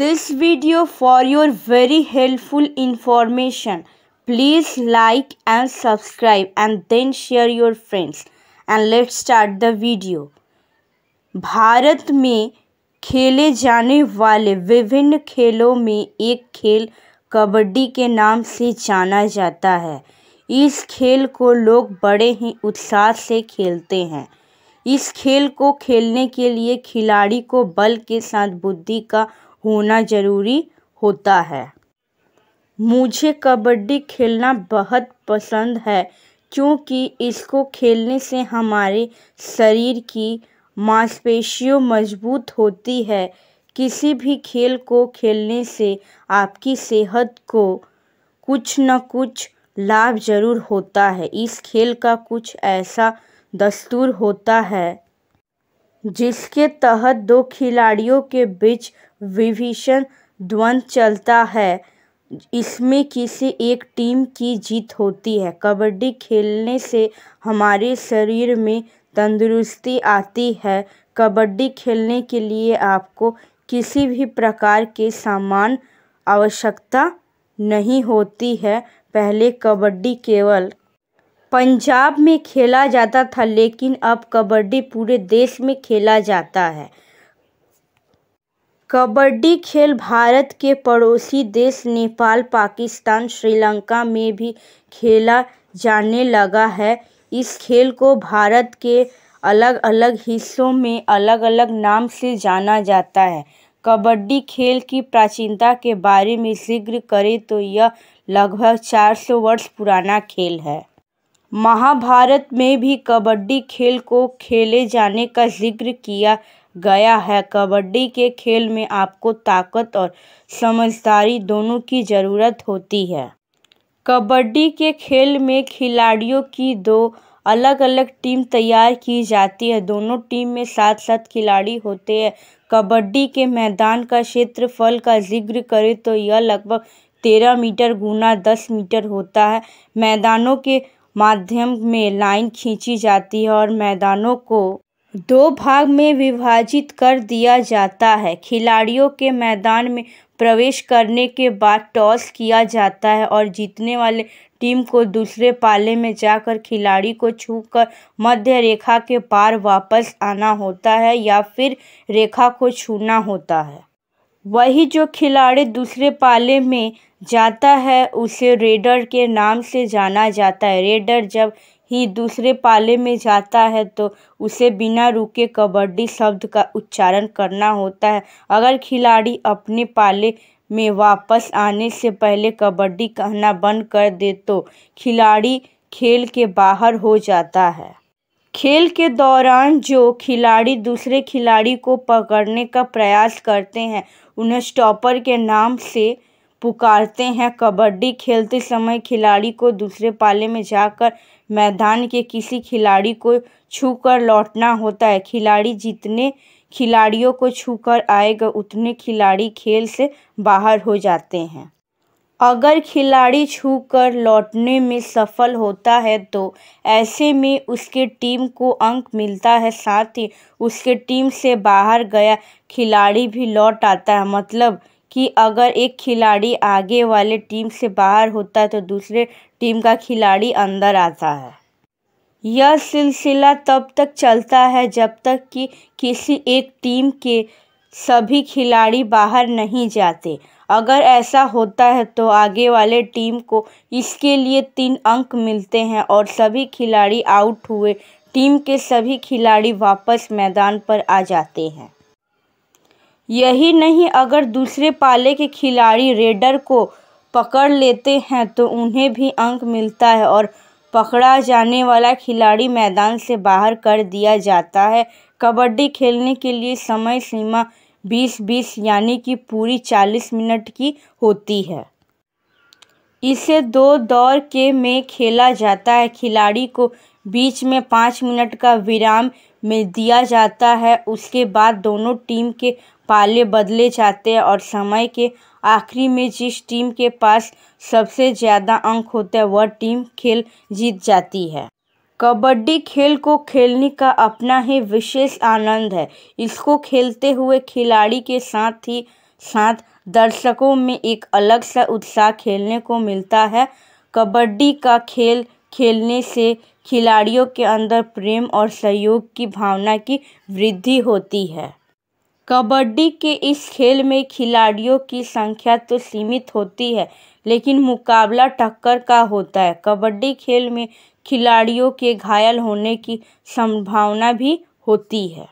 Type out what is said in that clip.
this video for your very helpful information. Please like and subscribe and then share your friends. And let's start the video. Bharat में खेले जाने वाले विभिन्न खेलों में एक खेल कबड्डी के नाम से जाना जाता है इस खेल को लोग बड़े ही उत्साह से खेलते हैं इस खेल को खेलने के लिए खिलाड़ी को बल के साथ बुद्धि का होना ज़रूरी होता है मुझे कबड्डी खेलना बहुत पसंद है क्योंकि इसको खेलने से हमारे शरीर की मांसपेशियों मजबूत होती है किसी भी खेल को खेलने से आपकी सेहत को कुछ न कुछ लाभ ज़रूर होता है इस खेल का कुछ ऐसा दस्तूर होता है जिसके तहत दो खिलाड़ियों के बीच विभीषण द्वंद्व चलता है इसमें किसी एक टीम की जीत होती है कबड्डी खेलने से हमारे शरीर में तंदुरुस्ती आती है कबड्डी खेलने के लिए आपको किसी भी प्रकार के सामान आवश्यकता नहीं होती है पहले कबड्डी केवल पंजाब में खेला जाता था लेकिन अब कबड्डी पूरे देश में खेला जाता है कबड्डी खेल भारत के पड़ोसी देश नेपाल पाकिस्तान श्रीलंका में भी खेला जाने लगा है इस खेल को भारत के अलग अलग हिस्सों में अलग अलग नाम से जाना जाता है कबड्डी खेल की प्राचीनता के बारे में जिक्र करें तो यह लगभग 400 वर्ष पुराना खेल है महाभारत में भी कबड्डी खेल को खेले जाने का जिक्र किया गया है कबड्डी के खेल में आपको ताकत और समझदारी दोनों की ज़रूरत होती है कबड्डी के खेल में खिलाड़ियों की दो अलग अलग टीम तैयार की जाती है दोनों टीम में सात सात खिलाड़ी होते हैं कबड्डी के मैदान का क्षेत्रफल का जिक्र करें तो यह लगभग तेरह मीटर गुना दस मीटर होता है मैदानों के माध्यम में लाइन खींची जाती है और मैदानों को दो भाग में विभाजित कर दिया जाता है खिलाड़ियों के मैदान में प्रवेश करने के बाद टॉस किया जाता है और जीतने वाले टीम को दूसरे पाले में जाकर खिलाड़ी को छूकर मध्य रेखा के पार वापस आना होता है या फिर रेखा को छूना होता है वही जो खिलाड़ी दूसरे पाले में जाता है उसे रेडर के नाम से जाना जाता है रेडर जब ही दूसरे पाले में जाता है तो उसे बिना रुके कबड्डी शब्द का उच्चारण करना होता है अगर खिलाड़ी अपने पाले में वापस आने से पहले कबड्डी कहना बंद कर दे तो खिलाड़ी खेल के बाहर हो जाता है खेल के दौरान जो खिलाड़ी दूसरे खिलाड़ी को पकड़ने का प्रयास करते हैं उन्हें स्टॉपर के नाम से पुकारते हैं कबड्डी खेलते समय खिलाड़ी को दूसरे पाले में जाकर मैदान के किसी खिलाड़ी को छूकर लौटना होता है खिलाड़ी जितने खिलाड़ियों को छूकर आएगा उतने खिलाड़ी खेल से बाहर हो जाते हैं अगर खिलाड़ी छू कर लौटने में सफल होता है तो ऐसे में उसके टीम को अंक मिलता है साथ ही उसके टीम से बाहर गया खिलाड़ी भी लौट आता है मतलब कि अगर एक खिलाड़ी आगे वाले टीम से बाहर होता है तो दूसरे टीम का खिलाड़ी अंदर आता है यह सिलसिला तब तक चलता है जब तक कि किसी एक टीम के सभी खिलाड़ी बाहर नहीं जाते अगर ऐसा होता है तो आगे वाले टीम को इसके लिए तीन अंक मिलते हैं और सभी खिलाड़ी आउट हुए टीम के सभी खिलाड़ी वापस मैदान पर आ जाते हैं यही नहीं अगर दूसरे पाले के खिलाड़ी रेडर को पकड़ लेते हैं तो उन्हें भी अंक मिलता है और पकड़ा जाने वाला खिलाड़ी मैदान से बाहर कर दिया जाता है कबड्डी खेलने के लिए समय सीमा बीस बीस यानी कि पूरी चालीस मिनट की होती है इसे दो दौर के में खेला जाता है खिलाड़ी को बीच में पाँच मिनट का विराम में दिया जाता है उसके बाद दोनों टीम के पाले बदले जाते हैं और समय के आखिरी में जिस टीम के पास सबसे ज़्यादा अंक होते हैं वह टीम खेल जीत जाती है कबड्डी खेल को खेलने का अपना ही विशेष आनंद है इसको खेलते हुए खिलाड़ी के साथ ही साथ दर्शकों में एक अलग सा उत्साह खेलने को मिलता है कबड्डी का खेल खेलने से खिलाड़ियों के अंदर प्रेम और सहयोग की भावना की वृद्धि होती है कबड्डी के इस खेल में खिलाड़ियों की संख्या तो सीमित होती है लेकिन मुकाबला टक्कर का होता है कबड्डी खेल में खिलाड़ियों के घायल होने की संभावना भी होती है